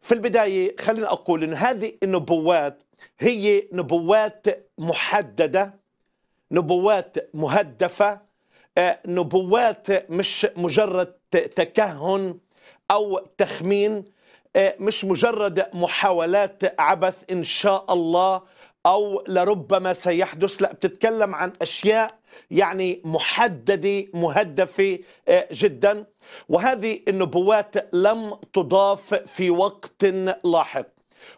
في البداية خلينا أقول أن هذه النبوات هي نبوات محددة نبوات مهدفة آه، نبوات مش مجرد تكهن أو تخمين آه، مش مجرد محاولات عبث إن شاء الله او لربما سيحدث لا بتتكلم عن اشياء يعني محدده مهدفه آه، جدا وهذه النبوات لم تضاف في وقت لاحق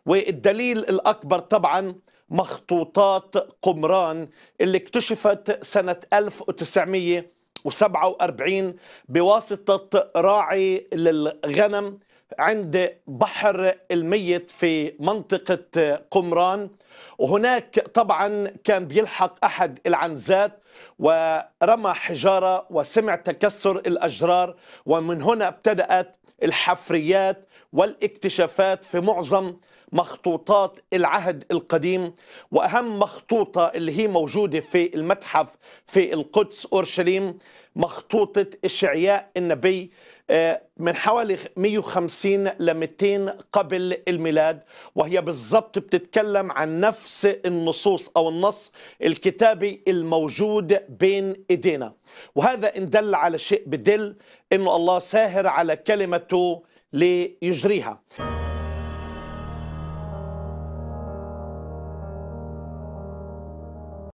والدليل الاكبر طبعا مخطوطات قمران اللي اكتشفت سنه 1947 بواسطه راعي للغنم عند بحر الميت في منطقة قمران وهناك طبعا كان بيلحق أحد العنزات ورمى حجارة وسمع تكسر الأجرار ومن هنا ابتدأت الحفريات والاكتشافات في معظم مخطوطات العهد القديم واهم مخطوطه اللي هي موجوده في المتحف في القدس اورشليم مخطوطه اشعياء النبي آه، من حوالي 150 ل 200 قبل الميلاد وهي بالضبط بتتكلم عن نفس النصوص او النص الكتابي الموجود بين ايدينا وهذا ان دل على شيء بدل انه الله ساهر على كلمته ليجريها